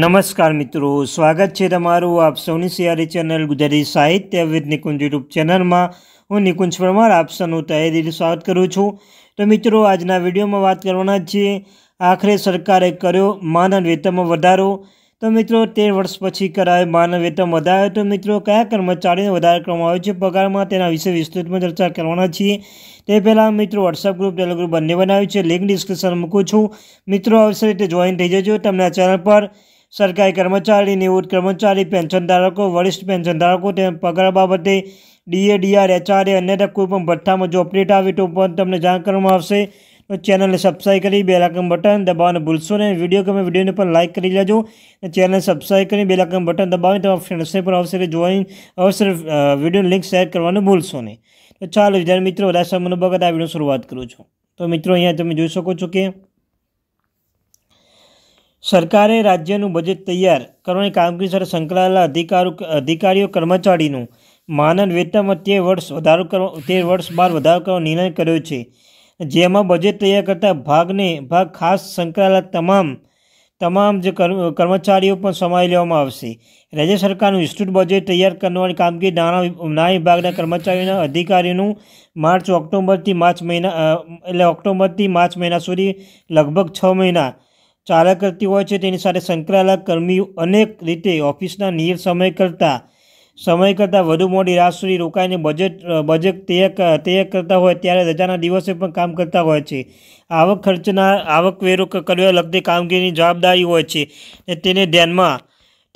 નમસ્કાર મિત્રો સ્વાગત છે તમારું આપ સૌની સિયારી ચેનલ ગુજરાતી સાહિત્ય વિદ નિકુંજ યુટ્યુબ ચેનલમાં હું નિકુંજ પરમાર આપ સૌનું તહે સ્વાગત કરું છું તો મિત્રો આજના વિડીયોમાં વાત કરવાના છીએ આખરે સરકારે કર્યો માનવ વેતનમાં વધારો તો મિત્રો તેર વર્ષ પછી કરાયો માનવ વેતન વધારો તો મિત્રો કયા કર્મચારીને વધારે કરવામાં આવ્યો છે પગારમાં તેના વિશે વિસ્તૃતમાં ચર્ચા કરવાના છીએ તે પહેલાં મિત્રો વોટ્સઅપ ગ્રુપ ટેલિગ્રુપ ગ્રુપ બંને બનાવ્યું છે લિંક ડિસ્ક્રિપ્શન મૂકું છું મિત્રો અવસર રીતે જોઈન થઈ જજો તમને આ ચેનલ પર સરકારી કર્મચારી નિવૃત્ત કર્મચારી પેન્શન ધારકો વરિષ્ઠ પેન્શન ધારકો તેમ પગાર બાબતે ડીએ ડીઆર એચઆરએ અન્યતા કોઈપણ ભથ્થામાં જો અપડેટ આવે તો પણ તમને જાણ કરવામાં આવશે તો ચેનલને સબસ્ક્રાઈબ કરી બે લાકમ બટન દબાવવાનું ભૂલશો નહીં વિડીયો ગમે વિડીયોને પણ લાઇક કરી લેજો અને ચેનલને સબસ્ક્રાઈબ કરી બે લાકમ બટન દબાવી તમારા ફ્રેન્ડ્સને પણ અવસરે જોઈન અવસરે વિડીયોની લિંક શેર કરવાનું ભૂલશો નહીં તો ચાલો વિદ્યાર્થી મિત્રો વધારે સમયનો બગત આ વિડીયો શરૂઆત કરું છું તો મિત્રો અહીંયા તમે જોઈ શકો છો કે સરકારે રાજ્યનું બજેટ તૈયાર કરવાની કામગીરી સાથે સંકળાયેલા અધિકારો અધિકારીઓ કર્મચારીનું માનન વેતનમાં તેર વર્ષ વધારો કરવા તેર વર્ષ બાદ વધારો કરવાનો નિર્ણય કર્યો છે જેમાં બજેટ તૈયાર કરતા ભાગને ભાગ ખાસ સંકળાયેલા તમામ તમામ જે કર્મચારીઓ પણ સમાવી લેવામાં આવશે રાજ્ય સરકારનું વિસ્તૃત બજેટ તૈયાર કરવાની કામગીરી નાણાં નાણા વિભાગના કર્મચારીઓના અધિકારીનું માર્ચ ઓક્ટોબરથી માર્ચ મહિના એટલે ઓક્ટોબરથી માર્ચ મહિના સુધી લગભગ છ મહિના ચાલ્યા કરતી હોય છે તેની સાથે સંકળાયેલા કર્મીઓ અનેક રીતે ઓફિસના નિયત સમય કરતાં સમય કરતાં વધુ મોડી રાત સુધી રોકાઈને બજેટ બજેટ તૈયાર તૈયાર કરતા હોય ત્યારે રજાના દિવસે પણ કામ કરતા હોય છે આવક ખર્ચના આવકવેરો કરવા લગતી કામગીરીની જવાબદારી હોય છે તેને ધ્યાનમાં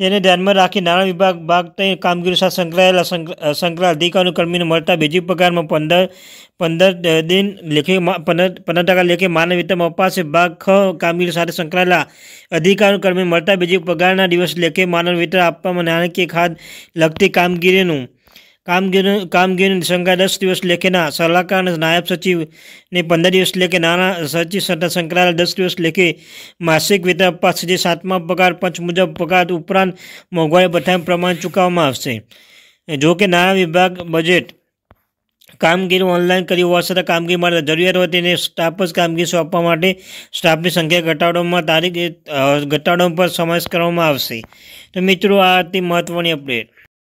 તેને ધ્યાનમાં રાખી નાણાં વિભાગ ભાગ તે કામગીરી સાથે સંકળાયેલા સંકળાયેલા અધિકારીઓ કર્મીને મળતા બીજી પગારમાં પંદર પંદર દિન લેખે પંદર પંદર ટકા લેખે માનવ વેતન અપાશે ભાગ ખ કામગીરી સાથે સંકળાયેલા અધિકારીઓ કર્મીને મળતા બીજી પગારના દિવસ લેખે માનવ વિતરણ આપવામાં નાણાકીય ખાદ લગતી કામગીરીનું કામગીરી કામગીરીની શંકા દસ દિવસ લેખેના સલાહકાર અને નાયબ સચિવને પંદર દિવસ લેખે નાણાં સચિવ તથા સંકળાયેલા દસ દિવસ લેખે માસિક વેતન અપાશે જે સાતમા પગાર પંચ મુજબ પગાર ઉપરાંત મોંઘવારી ભથ્થા પ્રમાણ ચૂકવવામાં આવશે જો કે નાણાં વિભાગ બજેટ કામગીરી ઓનલાઈન કરી હોવા છતાં કામગીરી માટે જરૂરિયાત હોય તેને સ્ટાફ જ કામગીરી સોંપવા માટે સ્ટાફની સંખ્યા ઘટાડવામાં તારીખ ઘટાડવા પર સમાવેશ કરવામાં આવશે તો મિત્રો આ હતી મહત્ત્વની અપડેટ